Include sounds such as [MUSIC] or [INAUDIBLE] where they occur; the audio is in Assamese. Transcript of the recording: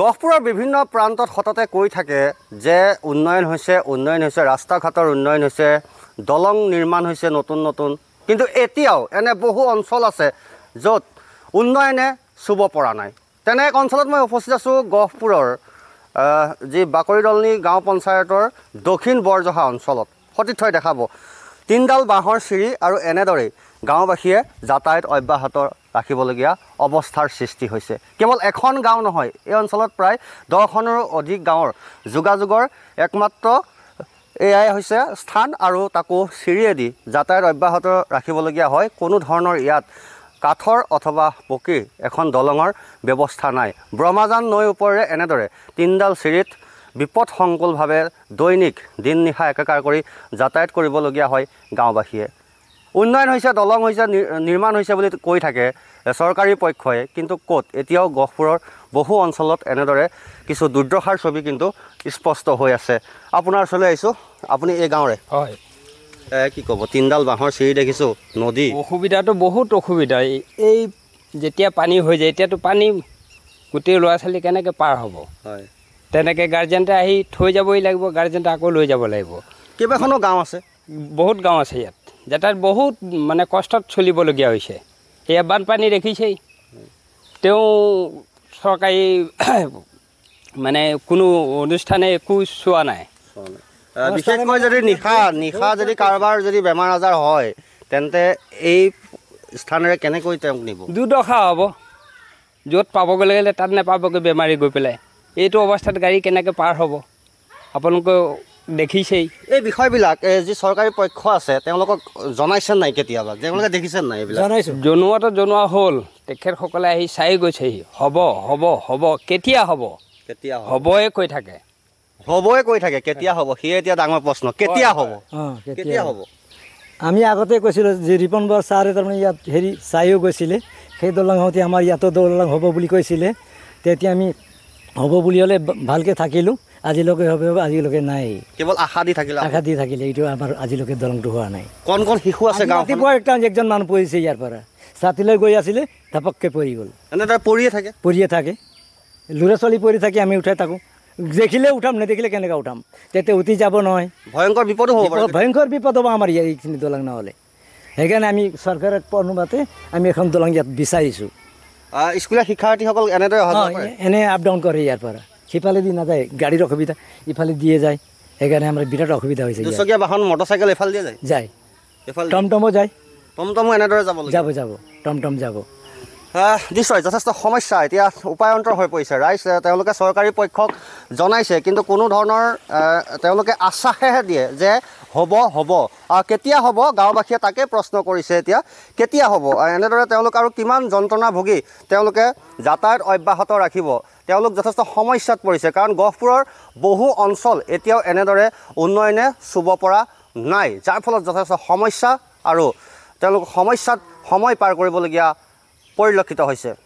গহপুৰৰ বিভিন্ন প্ৰান্তত সততে কৈ থাকে যে উন্নয়ন হৈছে উন্নয়ন হৈছে ৰাস্তা ঘাটৰ উন্নয়ন হৈছে দলং নিৰ্মাণ হৈছে নতুন নতুন কিন্তু এতিয়াও এনে বহু অঞ্চল আছে য'ত উন্নয়নে চুব পৰা নাই তেনে এক অঞ্চলত মই উপস্থিত আছোঁ গহপুৰৰ যি বাকৰিদলনি গাঁও পঞ্চায়তৰ দক্ষিণ বৰজহা অঞ্চলত সতীৰ্থই দেখাব তিনডাল বাঁহৰ চিৰি আৰু এনেদৰেই গাঁওবাসীয়ে যাতায়াত অব্যাহত ৰাখিবলগীয়া অৱস্থাৰ সৃষ্টি হৈছে কেৱল এখন গাঁও নহয় এই অঞ্চলত প্ৰায় দহখনৰো অধিক গাঁৱৰ যোগাযোগৰ একমাত্ৰ এয়াই হৈছে স্থান আৰু তাকো চিৰিয়েদি যাতায়াত অব্যাহত ৰাখিবলগীয়া হয় কোনো ধৰণৰ ইয়াত কাঠৰ অথবা পকী এখন দলঙৰ ব্যৱস্থা নাই ব্ৰহ্মাজান নৈৰ ওপৰেৰে এনেদৰে তিনিডাল চিৰিত বিপদসংকুলভাৱে দৈনিক দিন নিশা একাকাৰ কৰি যাতায়াত কৰিবলগীয়া হয় গাঁওবাসীয়ে উন্নয়ন হৈছে দলং হৈছে নিৰ্মাণ হৈছে বুলি কৈ থাকে চৰকাৰী পক্ষই কিন্তু ক'ত এতিয়াও গহপুৰৰ বহু অঞ্চলত এনেদৰে কিছু দুৰ্দশাৰ ছবি কিন্তু স্পষ্ট হৈ আছে আপোনাৰ ওচৰলৈ আহিছোঁ আপুনি এই গাঁৱৰে হয় কি ক'ব তিনিডাল বাঁহৰ চিৰি দেখিছোঁ নদী অসুবিধাটো বহুত অসুবিধা এই যেতিয়া পানী হৈ যায় এতিয়াতো পানী গোটেই ল'ৰা ছোৱালী কেনেকৈ পাৰ হ'ব হয় তেনেকৈ গাৰ্জেণ্টে আহি থৈ যাবই লাগিব গাৰ্জেণ্টে আকৌ লৈ যাব লাগিব কেইবাখনো গাঁও আছে বহুত গাঁও আছে ইয়াত যাতায়াত বহুত মানে কষ্টত চলিবলগীয়া হৈছে সেয়া বানপানী দেখিছেই তেওঁ চৰকাৰী [COUGHS] মানে কোনো অনুষ্ঠানে একো চোৱা নাই বিশেষকৈ যদি নিশা নিশা যদি কাৰোবাৰ যদি বেমাৰ আজাৰ হয় তেন্তে এই স্থানেৰে কেনেকৈ তেওঁক নিব দুৰ্দশা হ'ব য'ত পাবগৈ লাগিলে তাত নাপাবগৈ বেমাৰী গৈ পেলাই এইটো অৱস্থাত গাড়ী কেনেকৈ পাৰ হ'ব আপোনালোকে দেখিছেই এই বিষয়বিলাক যি চৰকাৰী পক্ষ আছে তেওঁলোকক জনাইছে নাই কেতিয়াবা তেওঁলোকে দেখিছে নাই এইবিলাক জনাইছোঁ জনোৱাটো জনোৱা হ'ল তেখেতসকলে আহি চাই গৈছেহি হ'ব হ'ব হ'ব কেতিয়া হ'ব কেতিয়া হ'বই কৈ থাকে হ'বই কৈ থাকে কেতিয়া হ'ব সিয়ে এতিয়া ডাঙৰ প্ৰশ্ন কেতিয়া হ'ব কেতিয়া হ'ব আমি আগতে কৈছিলোঁ যে ৰিপন বৰ ছাৰে তাৰমানে ইয়াত হেৰি চায়ো গৈছিলে সেই দলং হওঁতে আমাৰ ইয়াতো দলং হ'ব বুলি কৈছিলে তেতিয়া আমি হ'ব বুলি হ'লে ভালকৈ থাকিলোঁ আজিলৈকে হ'ব আজিলৈকে নাই কেৱল আশা দি থাকিলে আশা দি থাকিলে এইটো আমাৰ আজিলৈকে দলংটো হোৱা নাই কণ কণ শিশু আছে ৰাতিপুৱা একদম একজন মানুহ পৰিছে ইয়াৰ পৰা ছাতিলৈ গৈ আছিলে ধপককৈ পৰি গ'ল পৰিয়ে থাকে পৰিয়ে থাকে ল'ৰা ছোৱালী পৰি থাকি আমি উঠাই থাকোঁ দেখিলে উঠাম নেদেখিলে কেনেকৈ উঠাম তেতিয়া উঠি যাব নহয় ভয়ংকৰ বিপদ হ'ব ভয়ংকৰ বিপদ হ'ব আমাৰ ইয়াৰ এইখিনি দলং নহ'লে সেইকাৰণে আমি চৰকাৰক অনুমতে আমি এখন দলং ইয়াত বিচাৰিছোঁ স্কুলীয়া শিক্ষাৰ্থীসকল এনেদৰে অহা এনে আপ ডাউন কৰে ইয়াৰ পৰা সিফালে দি নাযায় গাড়ীৰ অসুবিধা ইফালে দিয়ে যায় সেইকাৰণে আমাৰ বিৰাট অসুবিধা হৈছে দুচকীয়া বাহন মটৰচাইকেল এফালে দিয়ে যায় যায় এফালে টমটমো যায় টমটমো এনেদৰে যাব যাব যাব টমটম যাব নিশ্চয় যথেষ্ট সমস্যা এতিয়া উপায়ন্তৰ হৈ পৰিছে ৰাইজ তেওঁলোকে চৰকাৰী পক্ষক জনাইছে কিন্তু কোনো ধৰণৰ তেওঁলোকে আশ্বাসেহে দিয়ে যে হ'ব হ'ব কেতিয়া হ'ব গাঁওবাসীয়ে তাকে প্ৰশ্ন কৰিছে এতিয়া কেতিয়া হ'ব এনেদৰে তেওঁলোক আৰু কিমান যন্ত্ৰণা ভুগি তেওঁলোকে যাতায়াত অব্যাহত ৰাখিব তেওঁলোক যথেষ্ট সমস্যাত পৰিছে কাৰণ গহপুৰৰ বহু অঞ্চল এতিয়াও এনেদৰে উন্নয়নে চুব পৰা নাই যাৰ ফলত যথেষ্ট সমস্যা আৰু তেওঁলোক সমস্যাত সময় পাৰ কৰিবলগীয়া পৰিলক্ষিত হৈছে